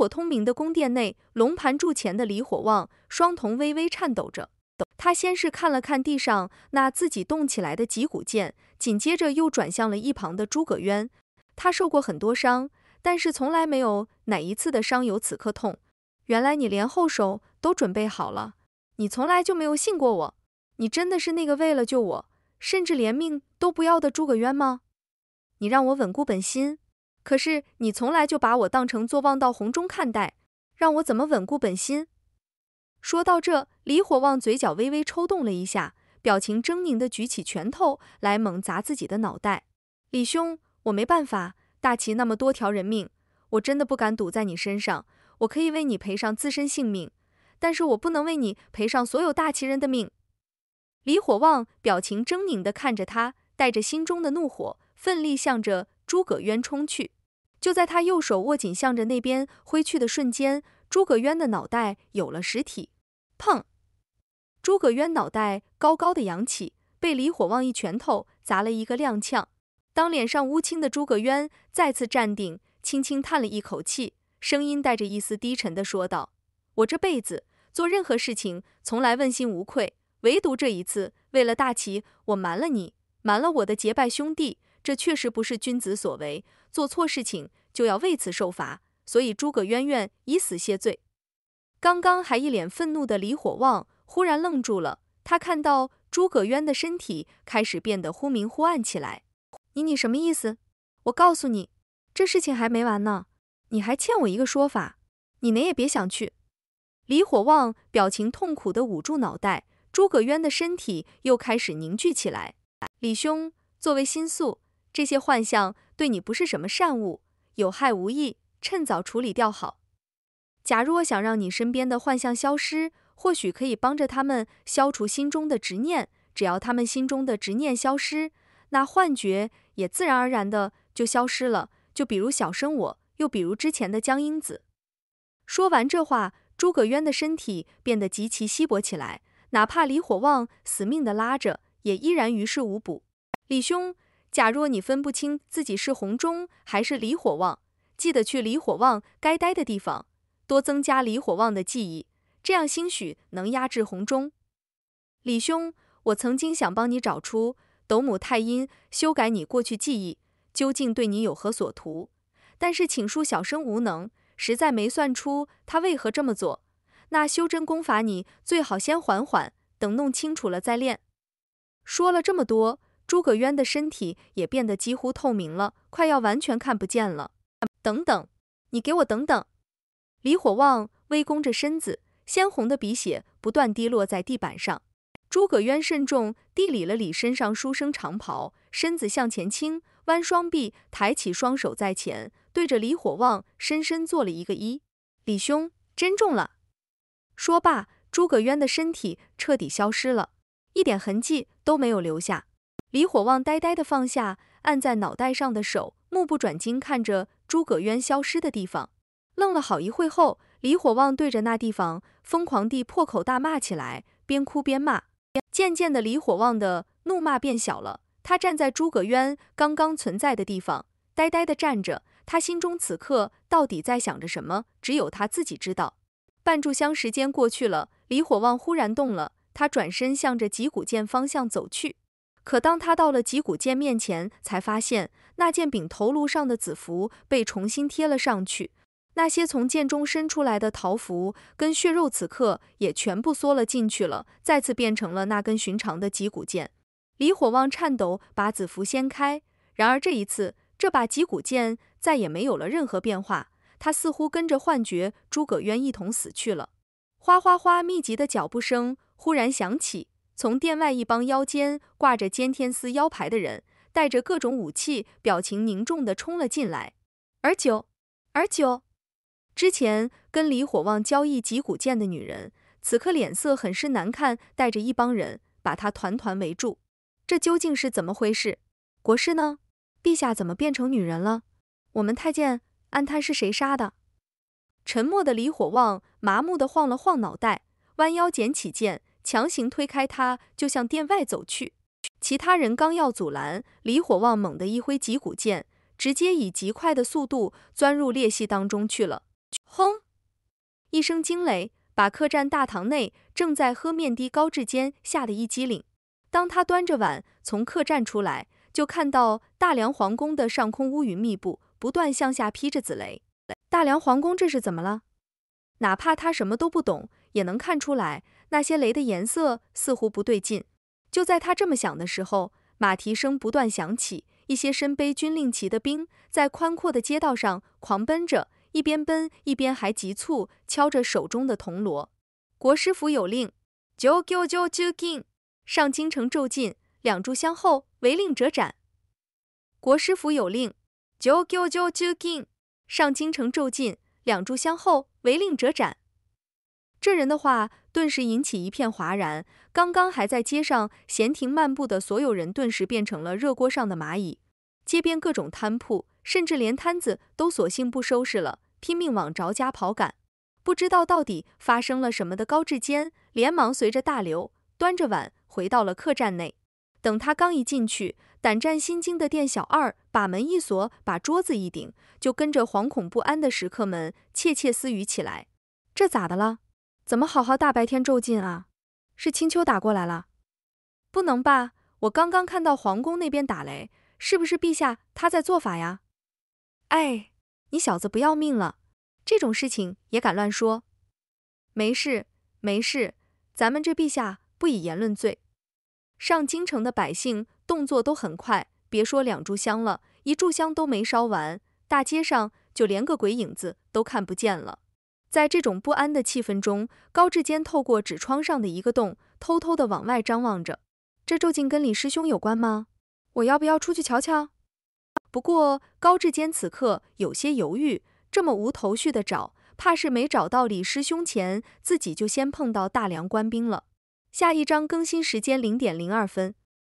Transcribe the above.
火通明的宫殿内，龙盘柱前的李火旺双瞳微微颤抖着。他先是看了看地上那自己动起来的脊骨剑，紧接着又转向了一旁的诸葛渊。他受过很多伤，但是从来没有哪一次的伤有此刻痛。原来你连后手都准备好了，你从来就没有信过我。你真的是那个为了救我，甚至连命都不要的诸葛渊吗？你让我稳固本心。可是你从来就把我当成坐望到红中看待，让我怎么稳固本心？说到这，李火旺嘴角微微抽动了一下，表情狰狞的举起拳头来猛砸自己的脑袋。李兄，我没办法，大齐那么多条人命，我真的不敢赌在你身上。我可以为你赔上自身性命，但是我不能为你赔上所有大齐人的命。李火旺表情狰狞的看着他，带着心中的怒火，奋力向着。诸葛渊冲去，就在他右手握紧，向着那边挥去的瞬间，诸葛渊的脑袋有了实体。砰！诸葛渊脑袋高高的扬起，被李火旺一拳头砸了一个踉跄。当脸上乌青的诸葛渊再次站定，轻轻叹了一口气，声音带着一丝低沉的说道：“我这辈子做任何事情，从来问心无愧，唯独这一次，为了大齐，我瞒了你，瞒了我的结拜兄弟。”这确实不是君子所为，做错事情就要为此受罚，所以诸葛渊愿以死谢罪。刚刚还一脸愤怒的李火旺忽然愣住了，他看到诸葛渊的身体开始变得忽明忽暗起来。你你什么意思？我告诉你，这事情还没完呢，你还欠我一个说法。你哪也别想去。李火旺表情痛苦地捂住脑袋，诸葛渊的身体又开始凝聚起来。李兄，作为心宿。这些幻象对你不是什么善物，有害无益，趁早处理掉好。假若想让你身边的幻象消失，或许可以帮着他们消除心中的执念。只要他们心中的执念消失，那幻觉也自然而然的就消失了。就比如小生我，又比如之前的江英子。说完这话，诸葛渊的身体变得极其稀薄起来，哪怕李火旺死命的拉着，也依然于事无补。李兄。假若你分不清自己是红中还是离火旺，记得去离火旺该待的地方，多增加离火旺的记忆，这样兴许能压制红中。李兄，我曾经想帮你找出斗母太阴，修改你过去记忆，究竟对你有何所图？但是请恕小生无能，实在没算出他为何这么做。那修真功法，你最好先缓缓，等弄清楚了再练。说了这么多。诸葛渊的身体也变得几乎透明了，快要完全看不见了。等等，你给我等等！李火旺微弓着身子，鲜红的鼻血不断滴落在地板上。诸葛渊慎重地理了理身上书生长袍，身子向前倾，弯双臂，抬起双手在前，对着李火旺深深做了一个揖：“李兄，珍重了。”说罢，诸葛渊的身体彻底消失了，一点痕迹都没有留下。李火旺呆呆地放下按在脑袋上的手，目不转睛看着诸葛渊消失的地方，愣了好一会后，李火旺对着那地方疯狂地破口大骂起来，边哭边骂。渐渐的，李火旺的怒骂变小了。他站在诸葛渊刚刚存在的地方，呆呆地站着。他心中此刻到底在想着什么，只有他自己知道。半炷香时间过去了，李火旺忽然动了，他转身向着脊骨剑方向走去。可当他到了脊骨剑面前，才发现那剑柄头颅上的紫符被重新贴了上去，那些从剑中伸出来的桃符跟血肉此刻也全部缩了进去了，再次变成了那根寻常的脊骨剑。李火旺颤抖，把紫符掀开，然而这一次，这把脊骨剑再也没有了任何变化，他似乎跟着幻觉诸葛渊一同死去了。哗哗哗，密集的脚步声忽然响起。从殿外一帮腰间挂着监天司腰牌的人，带着各种武器，表情凝重地冲了进来。而九，而九，之前跟李火旺交易脊骨剑的女人，此刻脸色很是难看，带着一帮人把她团团围住。这究竟是怎么回事？国师呢？陛下怎么变成女人了？我们太监安泰是谁杀的？沉默的李火旺麻木地晃了晃脑袋，弯腰捡起剑。强行推开他，就向殿外走去。其他人刚要阻拦，李火旺猛地一挥脊骨剑，直接以极快的速度钻入裂隙当中去了。轰！一声惊雷，把客栈大堂内正在喝面的高志坚吓得一激灵。当他端着碗从客栈出来，就看到大梁皇宫的上空乌云密布，不断向下劈着紫雷。大梁皇宫这是怎么了？哪怕他什么都不懂，也能看出来。那些雷的颜色似乎不对劲。就在他这么想的时候，马蹄声不断响起，一些身背军令旗的兵在宽阔的街道上狂奔着，一边奔一边还急促敲着手中的铜锣。国师府有令，九九九九禁，上京城骤进，两炷香后违令者斩。国师府有令，九九九九禁，上京城骤进，两炷香后违令者斩。这人的话顿时引起一片哗然。刚刚还在街上闲庭漫步的所有人，顿时变成了热锅上的蚂蚁。街边各种摊铺，甚至连摊子都索性不收拾了，拼命往着家跑赶。不知道到底发生了什么的高志坚，连忙随着大流，端着碗回到了客栈内。等他刚一进去，胆战心惊的店小二把门一锁，把桌子一顶，就跟着惶恐不安的食客们窃窃私语起来：“这咋的了？”怎么好好大白天咒禁啊？是青丘打过来了？不能吧！我刚刚看到皇宫那边打雷，是不是陛下他在做法呀？哎，你小子不要命了？这种事情也敢乱说？没事没事，咱们这陛下不以言论罪。上京城的百姓动作都很快，别说两炷香了，一炷香都没烧完，大街上就连个鬼影子都看不见了。在这种不安的气氛中，高志坚透过纸窗上的一个洞，偷偷的往外张望着。这究竟跟李师兄有关吗？我要不要出去瞧瞧？不过高志坚此刻有些犹豫，这么无头绪的找，怕是没找到李师兄前，自己就先碰到大梁官兵了。下一章更新时间零点零二分。